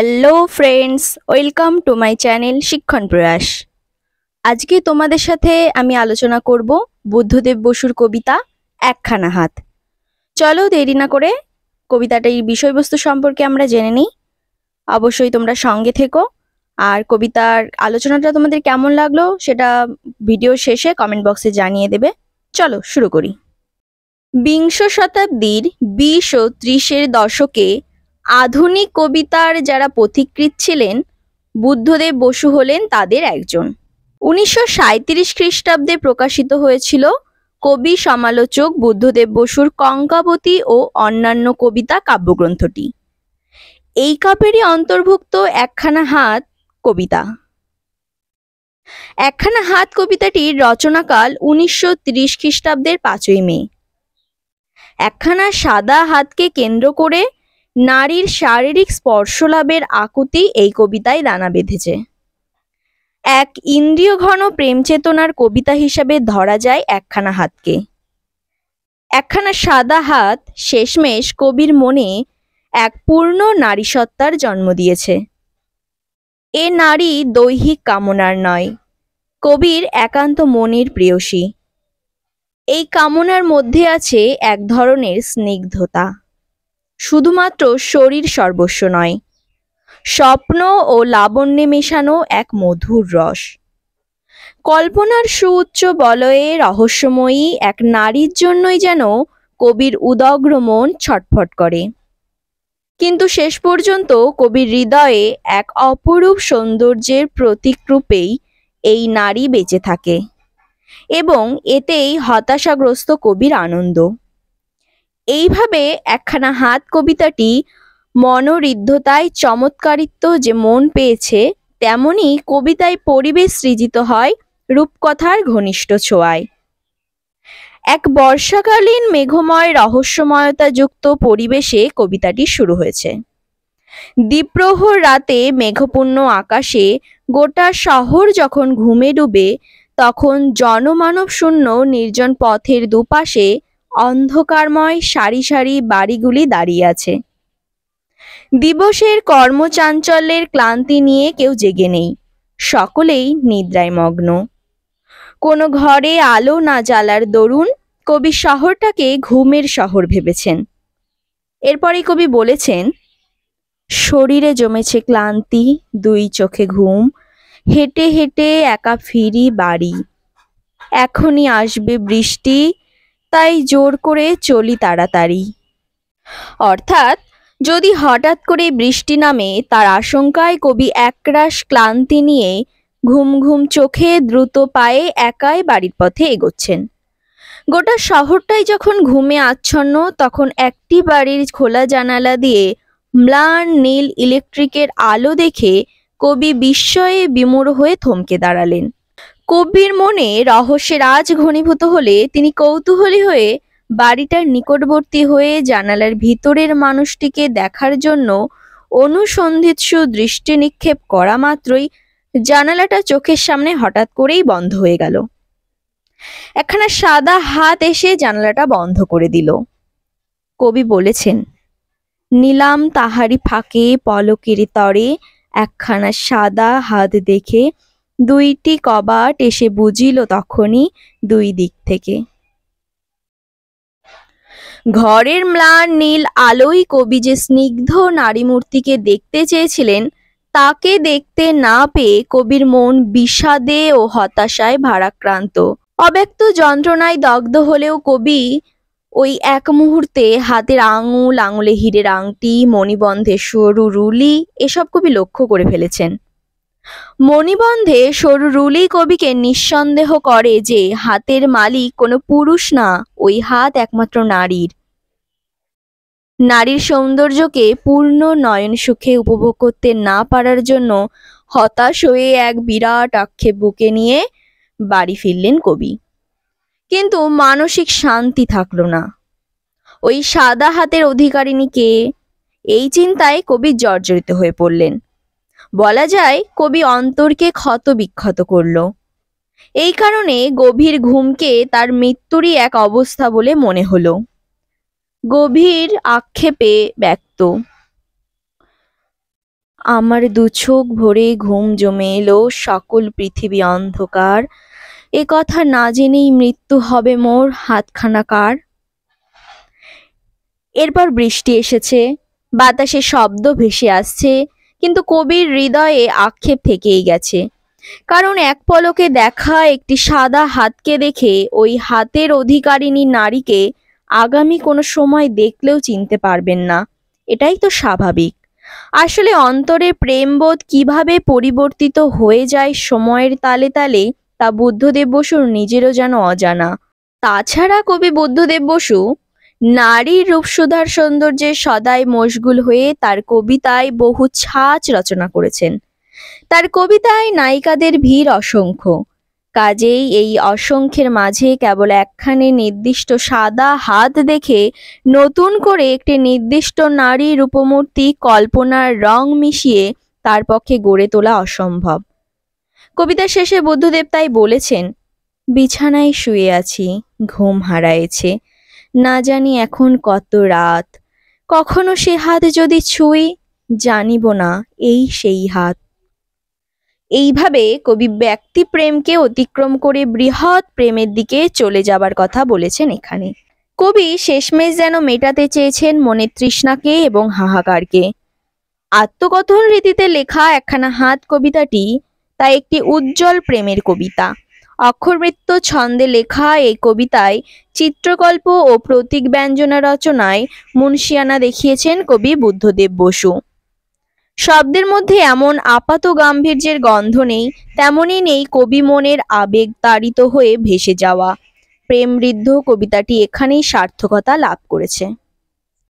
hello friends welcome to my channel Shikshan Prayas আজকে তোমাদের সাথে আমি আলোচনা করব বুদ্ধদেব বসুর কবিতা একখানা হাত চলো দেরি না করে কবিতাটির বিষয়বস্তু সম্পর্কে আমরা জেনে নিই অবশ্যই তোমরা সঙ্গে থেকো আর কবিতার আলোচনাটা তোমাদের কেমন লাগলো সেটা ভিডিও শেষে কমেন্ট বক্সে জানিয়ে দেবে চলো শুরু করি বিংশ শতাব্দীর বিশ ও ত্রিশের দশকে আধুনিক কবিতার যারা পথিকৃত ছিলেন বুদ্ধদেব বসু হলেন তাদের একজন উনিশশো সাঁত্রিশ খ্রিস্টাব্দে প্রকাশিত হয়েছিল কবি সমালোচক বুদ্ধদেব বসুর কঙ্কাবতী ও অন্যান্য কবিতা কাব্যগ্রন্থটি এই কাপেরই অন্তর্ভুক্ত একখানা হাত কবিতা একখানা হাত কবিতাটির রচনাকাল উনিশশো ত্রিশ খ্রিস্টাব্দের পাঁচই মে একখানা সাদা হাতকে কেন্দ্র করে নারীর শারীরিক স্পর্শ লাভের আকুতি এই কবিতায় দানা বেঁধেছে এক ইন্দ্রিয় ঘন প্রেম চেতনার কবিতা হিসাবে ধরা যায় একখানা হাতকে একখানা সাদা হাত শেষমেশ কবির মনে এক পূর্ণ নারী সত্তার জন্ম দিয়েছে এ নারী দৈহিক কামনার নয় কবির একান্ত মনির প্রিয়সী এই কামনার মধ্যে আছে এক ধরনের স্নিগ্ধতা শুধুমাত্র শরীর সর্বস্ব নয় স্বপ্ন ও লাবণ্যে মেশানো এক মধুর রস কল্পনার সুউচ্চ বলয়ে রহস্যময়ী এক নারীর জন্যই যেন কবির উদগ্র মন ছটফট করে কিন্তু শেষ পর্যন্ত কবির হৃদয়ে এক অপরূপ সৌন্দর্যের প্রতীক রূপেই এই নারী বেঁচে থাকে এবং এতেই হতাশাগ্রস্ত কবির আনন্দ এইভাবে একখানা হাত কবিতাটি মনোরিদ্ধতায় চমৎকারিত্ব যে মন পেয়েছে তেমনি কবিতায় পরিবেশ সৃজিত হয় রূপকথার ঘনিষ্ঠ ছোঁয়ায় এক বর্ষাকালীন মেঘময় রহস্যময়তাযুক্ত পরিবেশে কবিতাটি শুরু হয়েছে দ্বীপ্রহর রাতে মেঘপূর্ণ আকাশে গোটা শহর যখন ঘুমে ডুবে তখন জনমানব শূন্য নির্জন পথের দুপাশে অন্ধকারময় সারি সারি বাড়িগুলি দাঁড়িয়ে আছে দিবসের কর্মচাঞ্চল্যের ক্লান্তি নিয়ে কেউ জেগে নেই সকলেই নিদ্রায় মগ্ন কোনো ঘরে আলো না জ্বালার দরুন কবি শহরটাকে ঘুমের শহর ভেবেছেন এরপরে কবি বলেছেন শরীরে জমেছে ক্লান্তি দুই চোখে ঘুম হেঁটে হেঁটে একা ফিরি বাড়ি এখনই আসবে বৃষ্টি তাই জোর করে চলি তাড়াতাড়ি অর্থাৎ যদি হঠাৎ করে বৃষ্টি নামে তার আশঙ্কায় কবি একরাশ ক্লান্তি নিয়ে ঘুম ঘুম চোখে দ্রুত পায়ে একাই বাড়ির পথে এগোচ্ছেন গোটা শহরটাই যখন ঘুমে আচ্ছন্ন তখন একটি বাড়ির খোলা জানালা দিয়ে ম্লান নীল ইলেকট্রিকের আলো দেখে কবি বিস্ময়ে বিমোর হয়ে থমকে দাঁড়ালেন কব্বির মনে রহস্যের আজ ঘনীভূত হলে তিনি কৌতূহলী হয়ে বাড়িটার নিকটবর্তী হয়ে জানালার ভিতরের মানুষটিকে দেখার জন্য অনুসন্ধিৎসু দৃষ্টি নিক্ষেপ করা মাত্রই জানালাটা চোখের সামনে হঠাৎ করেই বন্ধ হয়ে গেল একখানা সাদা হাত এসে জানালাটা বন্ধ করে দিল কবি বলেছেন নিলাম তাহারি ফাঁকে পলকের তরে একখানা সাদা হাত দেখে দুইটি কবাট এসে বুঝিল তখনই দুই দিক থেকে ঘরের ম্লান নীল আলোই কবি যে স্নিগ্ধ নারীমূর্তিকে দেখতে চেয়েছিলেন তাকে দেখতে না পেয়ে কবির মন বিষাদে ও হতাশায় ভারাক্রান্ত অব্যক্ত যন্ত্রণায় দগ্ধ হলেও কবি ওই এক মুহূর্তে হাতের আঙুল আঙুলে হিরের আংটি মণিবন্ধে সরু রুলি এসব কবি লক্ষ্য করে ফেলেছেন মণিবন্ধে সরু রুলি কবিকে নিঃসন্দেহ করে যে হাতের মালিক কোনো পুরুষ না ওই হাত একমাত্র নারীর নারীর সৌন্দর্যকে পূর্ণ নয়ন সুখে উপভোগ করতে না পারার জন্য হতাশ হয়ে এক বিরাট আক্ষেপ বুকে নিয়ে বাড়ি ফিরলেন কবি কিন্তু মানসিক শান্তি থাকল না ওই সাদা হাতের অধিকারিণী কে এই চিন্তায় কবি জর্জরিত হয়ে পড়লেন বলা যায় কবি অন্তরকে ক্ষত বিক্ষত করল এই কারণে গভীর ঘুমকে তার মৃত্যুরই এক অবস্থা বলে মনে হলো গভীর আক্ষেপে ব্যক্ত আমার দুচোখ ভরে ঘুম জমে এলো সকল পৃথিবী অন্ধকার এ কথা না জেনেই মৃত্যু হবে মোর হাতখানা কার এরপর বৃষ্টি এসেছে বাতাসে শব্দ ভেসে আসছে কিন্তু কবির হৃদয়ে আক্ষেপ থেকেই গেছে কারণ এক পলকে দেখা একটি সাদা হাতকে দেখে ওই হাতের অধিকারিণী নারীকে আগামী কোনো সময় দেখলেও চিনতে পারবেন না এটাই তো স্বাভাবিক আসলে অন্তরে প্রেমবোধ কিভাবে পরিবর্তিত হয়ে যায় সময়ের তালে তালে তা বুদ্ধদেব বসুর নিজেরও যেন অজানা তাছাড়া কবি বুদ্ধদেব বসু নারীর রূপসুধার সৌন্দর্যে সদাই মশগুল হয়ে তার কবিতায় বহু ছাঁচ রচনা করেছেন তার কবিতায় নায়িকাদের ভিড় অসংখ্য কাজেই এই অসংখ্যের মাঝে কেবল একখানে নির্দিষ্ট সাদা হাত দেখে নতুন করে একটি নির্দিষ্ট নারী রূপমূর্তি কল্পনার রং মিশিয়ে তার পক্ষে গড়ে তোলা অসম্ভব কবিতা শেষে বুদ্ধদেব তাই বলেছেন বিছানায় শুয়ে আছি ঘুম হারায়েছে না জানি এখন কত রাত কখনো সে হাত যদি ছুঁই জানিব না এই সেই হাত এইভাবে কবি ব্যক্তি প্রেমকে অতিক্রম করে বৃহৎ প্রেমের দিকে চলে যাবার কথা বলেছেন এখানে কবি শেষমেশ যেন মেটাতে চেয়েছেন মনে তৃষ্ণাকে এবং হাহাকারকে আত্মকথন রীতিতে লেখা একখানা হাত কবিতাটি তা একটি উজ্জ্বল প্রেমের কবিতা অক্ষরবৃত্ত ছন্দে লেখা এই কবিতায় চিত্রকল্প ও প্রতীক ব্যঞ্জনা রচনায় মুন্সিয়ানা দেখিয়েছেন কবি বুদ্ধদেব বসু শব্দের মধ্যে এমন আপাত গাম্ভীর্যের গন্ধ নেই তেমনই নেই কবি মনের আবেগ তাড়িত হয়ে ভেসে যাওয়া প্রেমবৃদ্ধ কবিতাটি এখানেই সার্থকতা লাভ করেছে